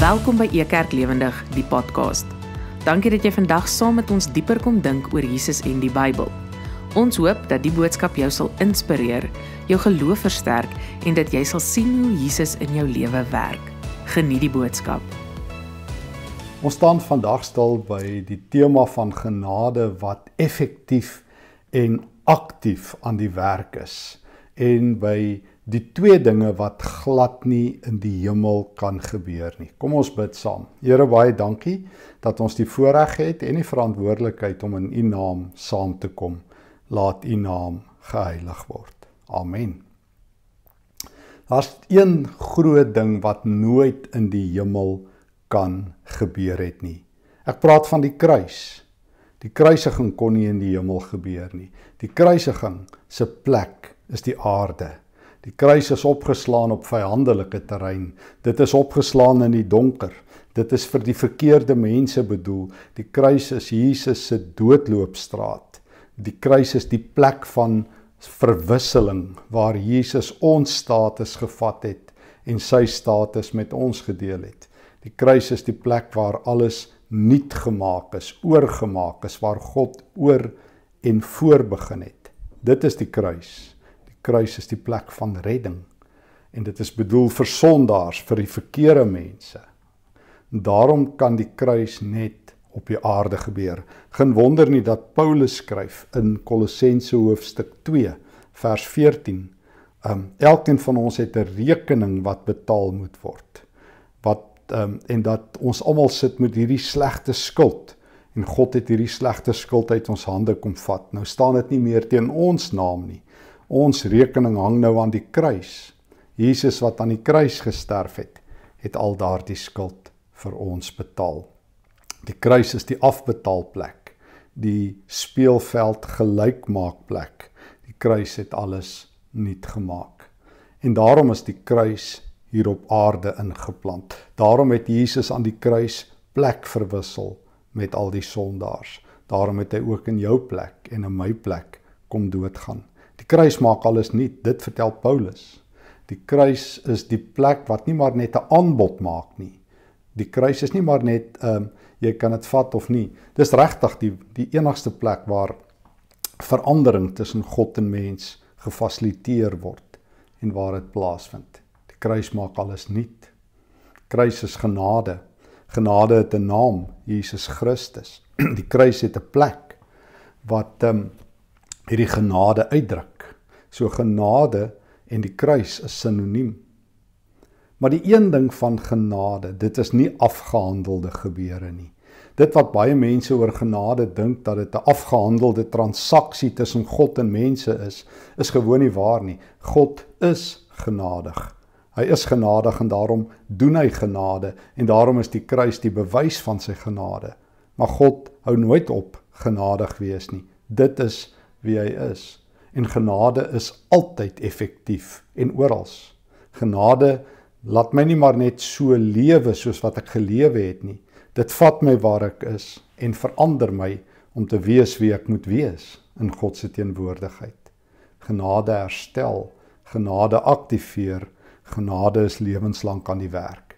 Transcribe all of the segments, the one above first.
Welkom by Ekerk Lewendig die podcast. Dankie dat jy vandag saam met ons dieper kom dink oor Jesus en die Bybel. Ons hoop dat die boodskap jou sal inspireer, jou geloof versterk en dat jy sal sien hoe Jesus in jou lewe werk. Geniet die boodskap. Ons staan vandag stil by die tema van genade wat effektief en aktief aan die werk is en by die twee dinge wat glad nie in die hemel kan gebeur nie. Kom ons bid saam. Here baie dankie dat ons die voorreg het en die verantwoordelikheid om in U naam saam te kom. Laat U naam geheilig word. Amen. Daar's een groot ding wat nooit in die hemel kan gebeur het nie. Ek praat van die kruis. Die kruisiging kon nie in die hemel gebeur nie. Die kruisiging se plek is die aarde. Die kruis is opgeslaan op vyandelike terrein. Dit is opgeslaan in die donker. Dit is vir die verkeerde mense bedoel. Die kruis is Jesus se doodloopstraat. Die kruis is die plek van verwisseling waar Jesus ons status gevat het en sy status met ons gedeel het. Die kruis is die plek waar alles nuut gemaak is, oorgemaak is waar God oor en voor begin het. Dit is die kruis kruis is die plek van redding en dit is bedoel vir sondaars, vir die verkeerde mense. Daarom kan die kruis net op die aarde gebeur. Geen wonder nie dat Paulus skryf in Kolossense hoofstuk 2 vers 14. Ehm um, elkeen van ons het 'n rekening wat betaal moet word. Wat ehm um, en dat ons almal sit met hierdie slegte skuld en God het hierdie slegte skuld uit ons hande kom vat. Nou staan dit nie meer teen ons naam nie, Ons rekening hang nou aan die kruis. Jesus wat aan die kruis gesterf het, het al daardie skuld vir ons betaal. Die kruis is die afbetaalplek, die speelveld gelykmaakplek. Die kruis het alles nuut gemaak. En daarom is die kruis hier op aarde ingeplant. Daarom het Jesus aan die kruis plek verwissel met al die sondaars. Daarom het hy ook in jou plek en in my plek kom doodgaan. Die kruis maak alles nuut, dit vertel Paulus. Die kruis is die plek wat nie maar net 'n aanbod maak nie. Die kruis is nie maar net ehm um, jy kan dit vat of nie. Dis regtig die die enigste plek waar verandering tussen God en mens gefasiliteer word en waar dit plaasvind. Die kruis maak alles nuut. Kruis is genade. Genade het 'n naam, Jesus Christus. Die kruis het 'n plek wat ehm um, hierdie genade uitdruk. So genade en die kruis is sinoniem. Maar die een ding van genade, dit is nie afgehandelde gebeure nie. Dit wat baie mense oor genade dink dat dit 'n afgehandelde transaksie tussen God en mense is, is gewoon nie waar nie. God is genadig. Hy is genadig en daarom doen hy genade en daarom is die kruis die bewys van sy genade. Maar God hou nooit op genadig wees nie. Dit is wie hy is en genade is altyd effektief en oral. Genade laat my nie maar net so lewe soos wat ek gelewe het nie. Dit vat my waar ek is en verander my om te wees wie ek moet wees in God se teenwoordigheid. Genade herstel, genade aktiveer, genade is lewenslank aan die werk.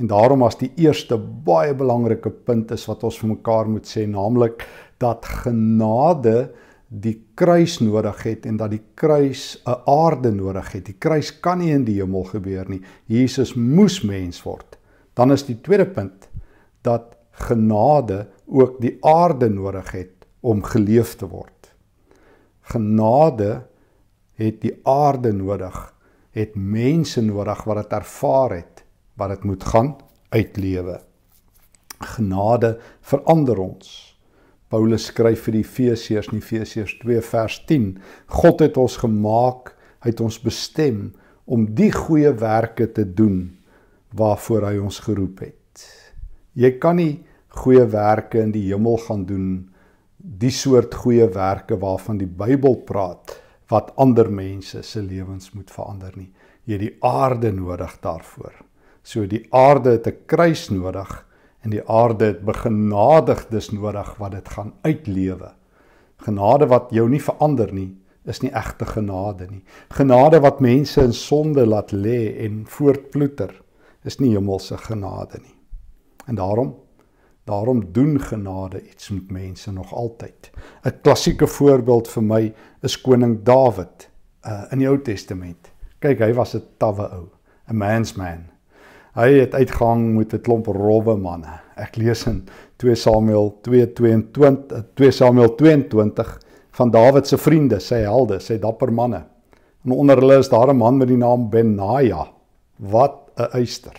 En daarom as die eerste baie belangrike punt is wat ons vir mekaar moet sê, naamlik dat genade die kruis nodig het en dat die kruis 'n aarde nodig het. Die kruis kan nie in die hemel gebeur nie. Jesus moes mens word. Dan is die tweede punt dat genade ook die aarde nodig het om geleef te word. Genade het die aarde nodig, het mense nodig wat dit ervaar het, wat dit moet gaan uitlewe. Genade verander ons. Paulus skryf vir die Efesiërs in Efesiërs 2 vers 10. God het ons gemaak, hy het ons bestem om die goeie werke te doen waarvoor hy ons geroep het. Jy kan nie goeie werke in die hemel gaan doen die soort goeie werke waarvan die Bybel praat wat ander mense se lewens moet verander nie. Jy het die aarde nodig daarvoor. So die aarde het 'n kruis nodig en die aarde het begenadigdes nodig wat dit gaan uitlewe. Genade wat jou nie verander nie, is nie egte genade nie. Genade wat mense in sonde laat lê en voortploeter, is nie hemelse genade nie. En daarom daarom doen genade iets met mense nog altyd. 'n Klassieke voorbeeld vir my is koning Dawid uh, in die Ou Testament. Kyk, hy was 'n tawwe ou, 'n man's man. Hy het uitgehang met 'n klomp rowwe manne. Ek lees in 2 Samuel 2:22, 2 eh, Samuel 22 van Dawid se vriende, sy helde, sy dapper manne. En onder hulle is daar 'n man met die naam Benaja. Wat 'n uister.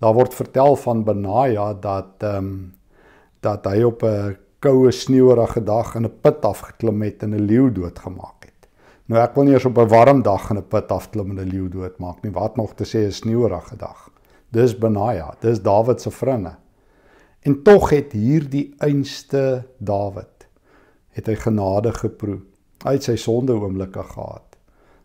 Daar word vertel van Benaja dat ehm um, dat hy op 'n koue sneeuwerige dag in 'n put afgeklim het en 'n leeu doodgemaak het. Nou ek wil nie eers op 'n warm dag in 'n put afklim en 'n leeu doodmaak nie. Wat nog te sê 'n sneeuwerige dag dis Benaja, dis Dawid se vriende. En tog het hierdie einste Dawid het hy genade geproe. Hy het sy sonde oomblikke gehad,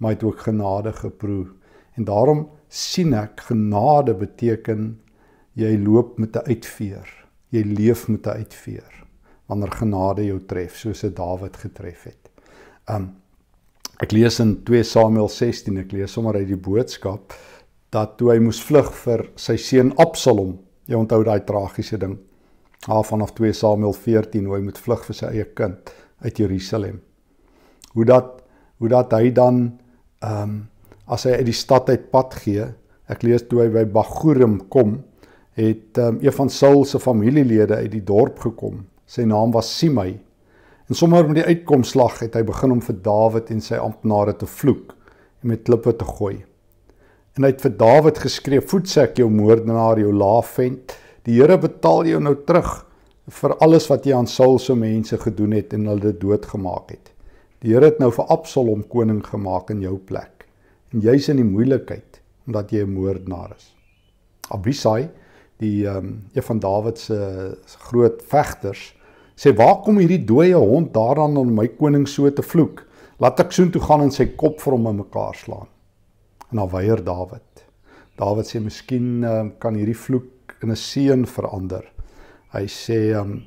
maar hy het ook genade geproe. En daarom sien ek genade beteken jy loop met 'n uitveer. Jy leef met 'n uitveer wanneer genade jou tref soos dit Dawid getref het. Um ek lees in 2 Samuel 16, ek lees sommer uit die boodskap dat toe hy moes vlug vir sy seun Absalom. Jy onthou daai tragiese ding. Haar vanaf 2 Samuel 14 hoe hy moet vlug vir sy eie kind uit Jerusalem. Hoe dat hoe dat hy dan ehm um, as hy uit die stad uit pad gee, ek lees toe hy by Bagurim kom, het ehm um, een van Saul se familielede uit die dorp gekom. Sy naam was Simei. En sommer met die uitkomslag het hy begin om vir Dawid en sy amptenare te vloek en met klippe te gooi en hy het vir Dawid geskree: "Voetsek jou moordenaar, jou laafvent. Die Here betaal jou nou terug vir alles wat jy aan Saul se mense gedoen het en hulle doodgemaak het. Die Here het nou vir Absalom koning gemaak in jou plek. En jy's in die moeilikheid omdat jy 'n moordenaar is." Abisai, die ehm um, een van Dawid se eh, groot vegters, sê: "Waar kom hierdie dooie hond daaraan om my koning so te vloek? Laat ek soontoe gaan en sy kop vir hom in mekaar slaan." en dan weier Dawid. Dawid sê miskien ehm, kan hierdie vloek in 'n seën verander. Hy sê um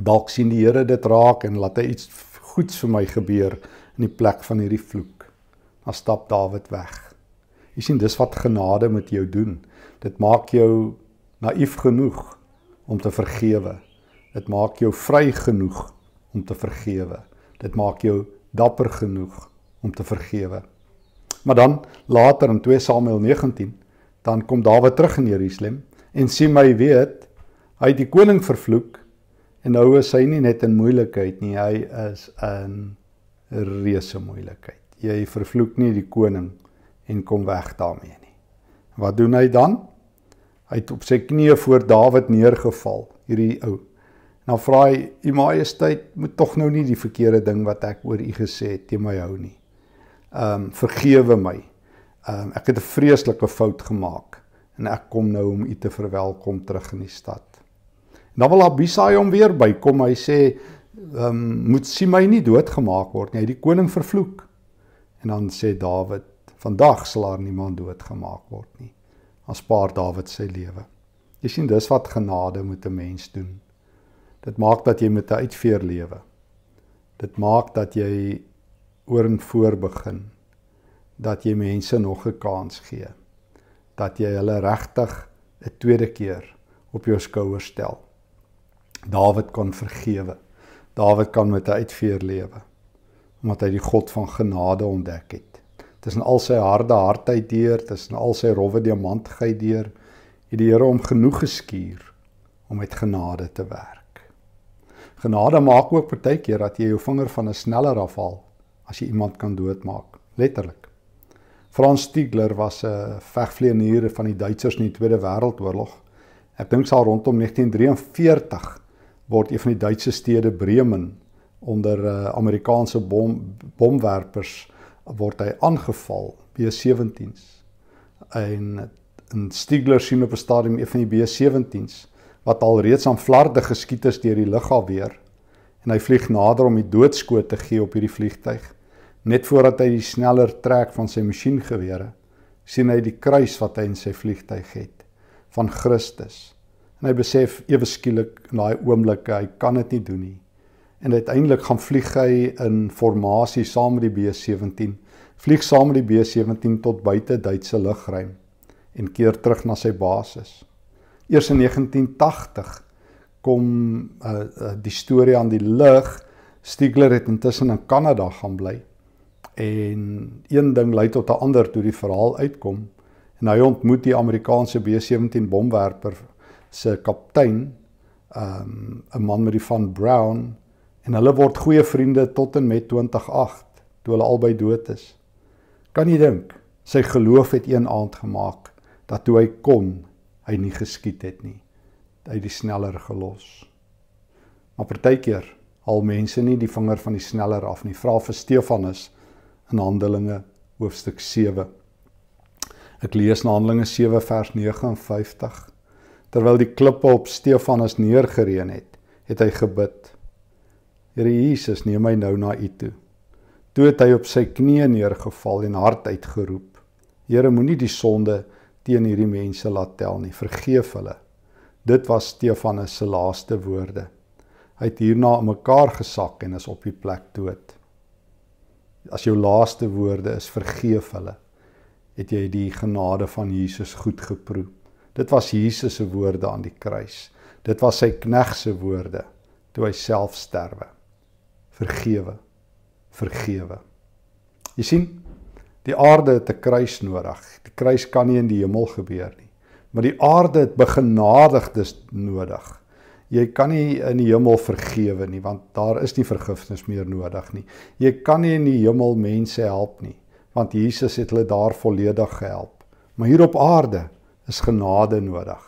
dalk sien die Here dit raak en laat hy iets goeds vir my gebeur in die plek van hierdie vloek. Dan stap Dawid weg. Jy sien dis wat genade met jou doen. Dit maak jou naïef genoeg om te vergewe. Dit maak jou vry genoeg om te vergewe. Dit maak jou dapper genoeg om te vergewe. Maar dan later in 2 Samuel 19, dan kom Dawid terug in Jerusalem en sien my weet, hy het die koning vervloek en nou is hy nie net in moeilikheid nie, hy is in reuse moeilikheid. Jy vervloek nie die koning en kom weg daarmee nie. Wat doen hy dan? Hy het op sy knieë voor Dawid neergeval, hierdie ou. Nou vra hy, "U Majesteit, moet tog nou nie die verkeerde ding wat ek oor u gesê het te my hou nie. Ehm um, vergewe my." Ehm um, ek het 'n vreeslike fout gemaak en ek kom nou om u te verwelkom terug in die stad. En dan wil Abisai hom weer bykom. Hy sê ehm um, moet sien my nie doodgemaak word nie. Hy het die koning vervloek. En dan sê Dawid, vandag sal haar niemand doodgemaak word nie. Ons spaar Dawid sy lewe. Jy sien dis wat genade met 'n mens doen. Dit maak dat jy met 'n uitveer lewe. Dit maak dat jy oor en voor begin dat jy mense nog 'n kans gee. Dat jy hulle regtig 'n tweede keer op jou skouers stel. Dawid kon vergewe. Dawid kan met 'n uitveer lewe omdat hy die God van genade ontdek het. Tussen al sy harde hartheid deur, tussen al sy rowwe diamantgeit deur, het die Here hom genoeg geskuur om met genade te werk. Genade maak ook partykeer dat jy jou vinger van 'n sneller afhaal as jy iemand kan doodmaak, letterlik. Franz Stigler was 'n vegvlieënier van die Duitsers in die Tweede Wêreldoorlog. Ek dink sal rondom 1943 word een van die Duitse stede Bremen onder eh, Amerikaanse bom bomwerpers word hy aangeval B17s. En en Stigler sien op 'n stadium een van die B17s wat al reeds aan flarde geskiet is deur die lug af weer en hy vlieg nader om die doodskoot te gee op hierdie vliegtyg. Net voordat hy die sneller trek van sy masjiengewere, sien hy die kruis wat hy in sy vliegtyg het van Christus. En hy besef ewe skielik in daai oomblik hy kan dit nie doen nie. En uiteindelik gaan vlieg hy in formasie saam met die B17, vlieg saam met die B17 tot buite Duitse lugruim en keer terug na sy basis. Eers in 1980 kom uh, uh, die storie aan die lig Stigler het intussen in Kanada gaan bly en een ding lei tot 'n ander toe die verhaal uitkom en hy ontmoet die Amerikaanse B17 bomwerper se kaptein um ehm, 'n man met die van Brown en hulle word goeie vriende tot en met 2008 toe hulle albei dood is kan jy dink sy geloof het een aand gemaak dat toe hy kon hy nie geskiet het nie hy die sneller gelos maar partykeer al mense nie die vinger van die sneller af nie vra vir Stefanus in Handelinge hoofstuk 7. Ek lees in Handelinge 7 vers 59. Terwyl die klippe op Stefanus neergereën het, het hy gebid: Here Jesus, neem my nou na U toe. Toe het hy op sy knieë neergeval en hard uitgeroep: Here, moenie die sonde teen hierdie mense laat tel nie. Vergeef hulle. Dit was Stefanus se laaste woorde. Hy het hierna in mekaar gesak en is op die plek dood as jou laaste woorde is vergeef hulle het jy die genade van Jesus goed geproe dit was Jesus se woorde aan die kruis dit was sy knegs se woorde toe hy self sterwe vergewe vergewe jy sien die aarde het 'n kruis nodig die kruis kan nie in die hemel gebeur nie maar die aarde het begenadigdes nodig Jy kan nie in die hemel vergewe nie want daar is nie vergifnis meer nodig nie. Jy kan nie in die hemel mense help nie want Jesus het hulle daar volledig gehelp. Maar hier op aarde is genade nodig.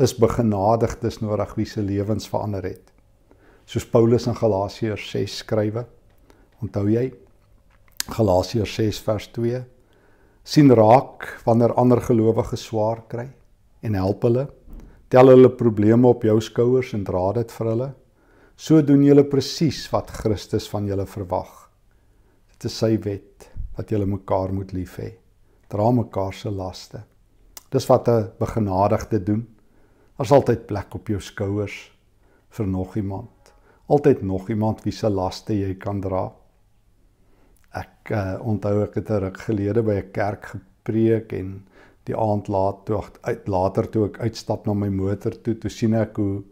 Is begenadigdes nodig wie se lewens verander het. Soos Paulus in Galasiërs 6 skrywe. Onthou jy Galasiërs 6 vers 2 sien raak wanneer ander gelowiges swaar kry en help hulle Tel hulle probleme op jou skouers en dra dit vir hulle. So doen julle presies wat Christus van julle verwag. Dit is sy wet dat julle mekaar moet lief hê. Dra mekaar se laste. Dis wat 'n begenadigde doen. Daar's altyd plek op jou skouers vir nog iemand. Altyd nog iemand wie se laste jy kan dra. Ek uh, onthou ek het 'n ruk gelede by 'n kerk gepreek en die aand laat toe uit later toe ek uitstap na my motor toe toe sien ek hoe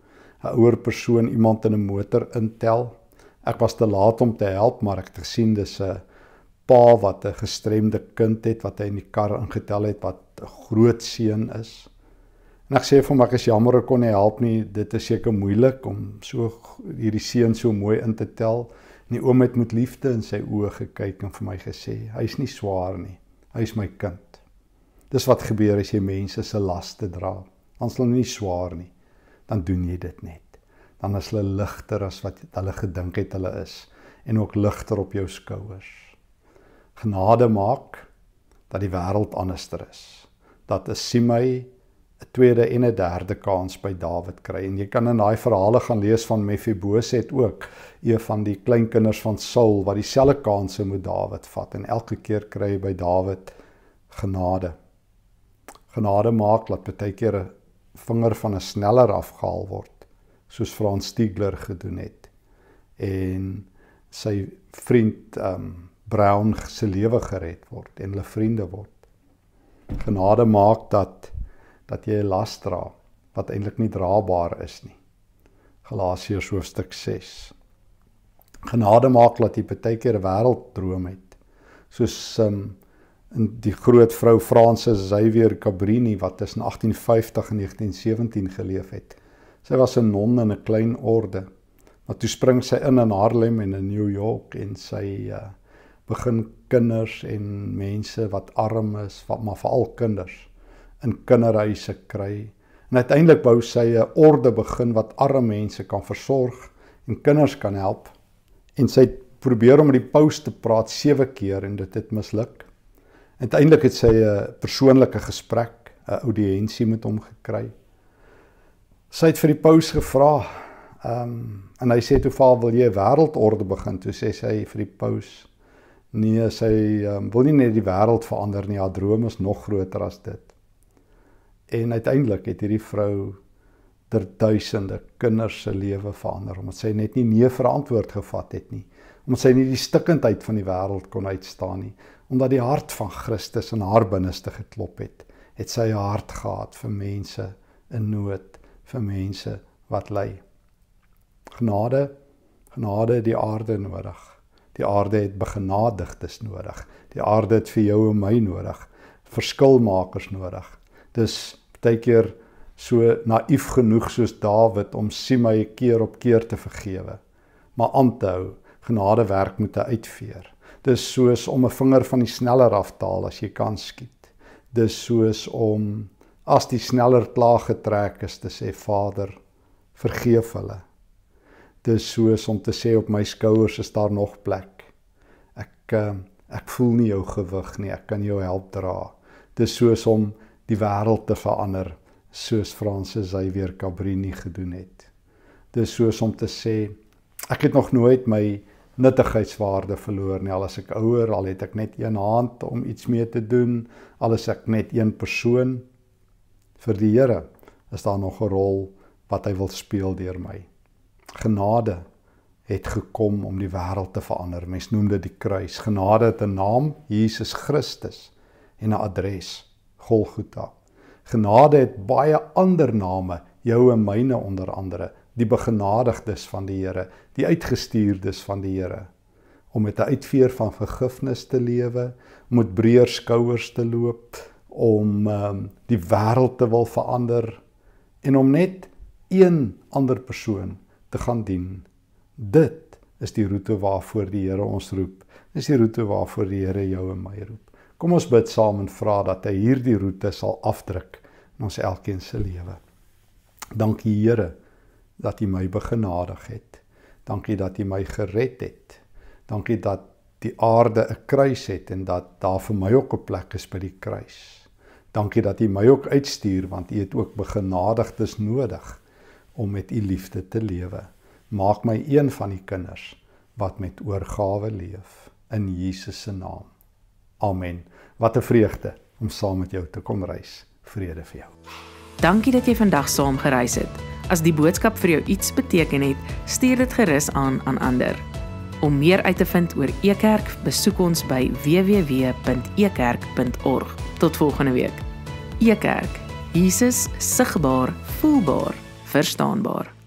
'n ouer persoon iemand in 'n motor intel. Ek was te laat om te help, maar ek het gesien dis 'n pa wat 'n gestremde kind het wat hy in die kar ingetel het wat 'n groot seun is. En ek sê vir hom ek is jammer ek kon nie help nie. Dit is seker moeilik om so hierdie seun so mooi in te tel. En die oom het met liefde in sy oë gekyk en vir my gesê: "Hy's nie swaar nie. Hy's my kind." Dis wat gebeur as jy mense se laste dra. Dan is hulle nie swaar nie. Dan doen jy dit net. Dan is hulle ligter as wat hulle gedink het hulle is en ook ligter op jou skouers. Genade maak dat die wêreld anderster is. Dat Simei 'n tweede en 'n derde kans by Dawid kry. En jy kan in daai verhale gaan lees van Mefiboset ook, een van die kleinkinders van Saul wat dieselfde kanse met Dawid vat en elke keer kry hy by Dawid genade genade maak dat baie keer 'n vinger van 'n sneller afgehaal word soos Frans Stigler gedoen het en sy vriend um Brown se lewe gered word en hulle vriende word. Genade maak dat dat jy 'n las dra wat eintlik nie draabaar is nie. Galasiërs hoofstuk 6. Genade maak dat jy baie keer 'n wêrelddroom het soos um in die groot vrou Frances Xavier Cabrini wat tussen 1850 en 1917 geleef het. Sy was 'n non in 'n klein orde. Maar toe spring sy in in Harlem en in New York en sy uh, begin kinders en mense wat arm is, wat, maar veral kinders in kinderhuise kry. En uiteindelik bou sy 'n orde begin wat arm mense kan versorg en kinders kan help. En sy probeer om met die paus te praat sewe keer en dit het misluk. Uiteindelik het sy 'n eh, persoonlike gesprek, 'n audiensie met hom gekry. Sy het vir die paus gevra, ehm um, en hy sê toe vaal wil jy 'n wêreldorde begin? Toe sê sy vir die paus nee, sy um, wil nie net die wêreld verander nie, haar droom is nog groter as dit. En uiteindelik het hierdie vrou ter duisende kinders se lewe verander omdat sy net nie nee verantwoord gevat het nie omdat sy nie die stikkindheid van die wêreld kon uitstaan nie omdat die hart van Christus in haar binneste geklop het, het sy haar hart gehad vir mense in nood, vir mense wat ly. Genade, genade die aarde nodig. Die aarde het begenadigdes nodig. Die aarde het vir jou en my nodig, verskilmakers nodig. Dis baie keer so naïef genoeg soos Dawid om Simei keer op keer te vergewe, maar aan te hou. Genade werk met 'n uitveer. Dis soos om 'n vinger van die sneller af te haal as jy kan skiet. Dis soos om as die sneller plaag getrek is te sê Vader, vergeef hulle. Dis soos om te sê op my skouers is daar nog plek. Ek ehm, ek voel nie jou gewig nie, ek kan jou help dra. Dis soos om die wêreld te verander soos Fransis Xavier Cabrini gedoen het. Dis soos om te sê ek het nog nooit my nuttigheidswaarde verloor nie al as ek ouer al het ek net een hand om iets mee te doen al is ek net een persoon vir die Here is daar nog 'n rol wat hy wil speel deur my genade het gekom om die wêreld te verander mens noem dit die kruis genade het 'n naam Jesus Christus en 'n adres Golgotha genade het baie ander name jou en myne onder andere die begenadigdes van die Here, die uitgestuurdes van die Here om met 'n uitveer van vergifnis te lewe, om met breër skouers te loop, om um, die wêreld te wil verander en om net een ander persoon te gaan dien. Dit is die roete waarvoor die Here ons roep. Dis die roete waarvoor die Here jou en my roep. Kom ons bid saam en vra dat hy hierdie roete sal afdruk in ons elkeen se lewe. Dankie Here dat U my begenadig het. Dankie dat U my gered het. Dankie dat die aarde 'n kruis het en dat daar vir my ook 'n plek is by die kruis. Dankie dat U my ook uitstuur want U het ook begenadigdes nodig om met U liefde te lewe. Maak my een van die kinders wat met oorgawe leef in Jesus se naam. Amen. Wat 'n vreugde om saam met jou te kom reis. Vrede vir jou. Dankie dat jy vandag saam gereis het. As die boodskap vir jou iets beteken het, stuur dit gerus aan aan ander. Om meer uit te vind oor Ekerk, besoek ons by www.ekerk.org. Tot volgende week. Ekerk, Jesus sigbaar, voelbaar, verstaanbaar.